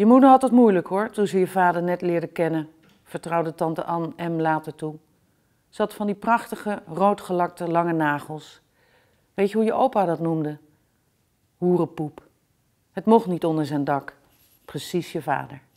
Je moeder had het moeilijk hoor, toen ze je vader net leerde kennen, vertrouwde tante Anne M later toe. Ze had van die prachtige, roodgelakte, lange nagels. Weet je hoe je opa dat noemde? Hoerenpoep. Het mocht niet onder zijn dak. Precies je vader.